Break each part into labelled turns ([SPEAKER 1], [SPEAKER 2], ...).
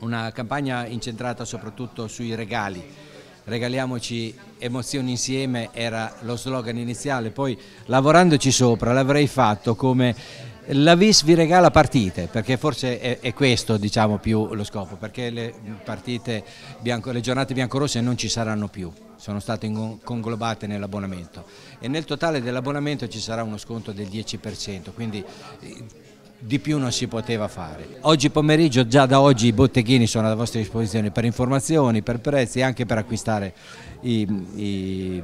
[SPEAKER 1] una campagna incentrata soprattutto sui regali. Regaliamoci emozioni insieme era lo slogan iniziale, poi lavorandoci sopra l'avrei fatto come la VIS vi regala partite, perché forse è, è questo diciamo, più lo scopo, perché le, partite bianco, le giornate biancorosse non ci saranno più sono state conglobate nell'abbonamento e nel totale dell'abbonamento ci sarà uno sconto del 10%, quindi eh, di più non si poteva fare. Oggi pomeriggio, già da oggi i botteghini sono a vostra disposizione per informazioni, per prezzi e anche per acquistare i, i,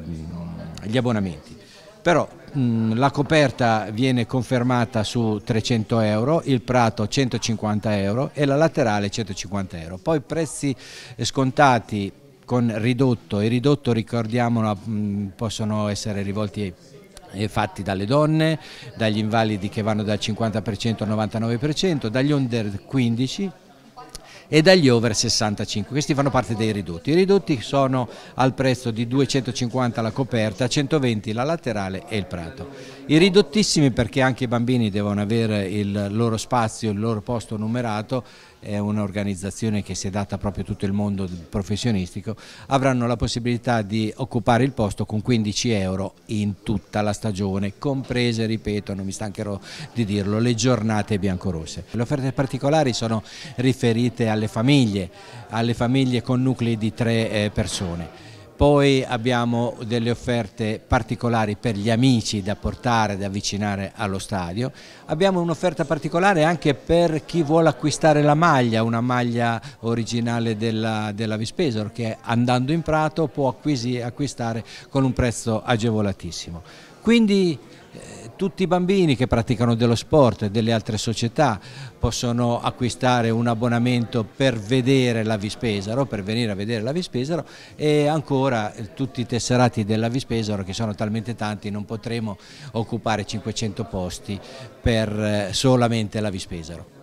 [SPEAKER 1] gli abbonamenti. Però mh, mm, la coperta viene confermata su 300 euro, il prato 150 euro e la laterale 150 euro. Poi prezzi scontati con ridotto e ridotto ricordiamolo mm, possono essere rivolti eh, fatti dalle donne, dagli invalidi che vanno dal 50% al 99%, dagli under 15 e dagli over 65. Questi fanno parte dei ridotti. I ridotti sono al prezzo di 250 la coperta, 120 la laterale e il prato. I ridottissimi perché anche i bambini devono avere il loro spazio, il loro posto numerato, è un'organizzazione che si è data proprio a tutto il mondo professionistico, avranno la possibilità di occupare il posto con 15 euro in tutta la stagione, comprese, ripeto, non mi stancherò di dirlo, le giornate biancorosse. Le offerte particolari sono riferite a alle famiglie, alle famiglie con nuclei di tre eh, persone. Poi abbiamo delle offerte particolari per gli amici da portare, da avvicinare allo stadio. Abbiamo un'offerta particolare anche per chi vuole acquistare la maglia, una maglia originale della, della Vispesor che andando in prato può acquistare con un prezzo agevolatissimo. Quindi eh, tutti i bambini che praticano dello sport e delle altre società possono acquistare un abbonamento per vedere la Vispesaro, per venire a vedere la Vispesaro e ancora eh, tutti i tesserati della Vispesaro che sono talmente tanti non potremo occupare 500 posti per eh, solamente la Vispesaro.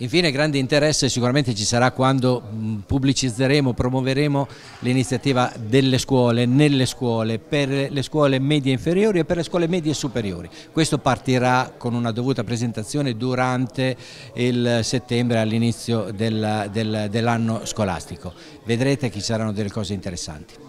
[SPEAKER 1] Infine grande interesse sicuramente ci sarà quando mm, pubblicizzeremo, promuoveremo l'iniziativa delle scuole, nelle scuole, per le scuole medie inferiori e per le scuole medie superiori. Questo partirà con una dovuta presentazione durante il settembre all'inizio dell'anno scolastico. Vedrete che ci saranno delle cose interessanti.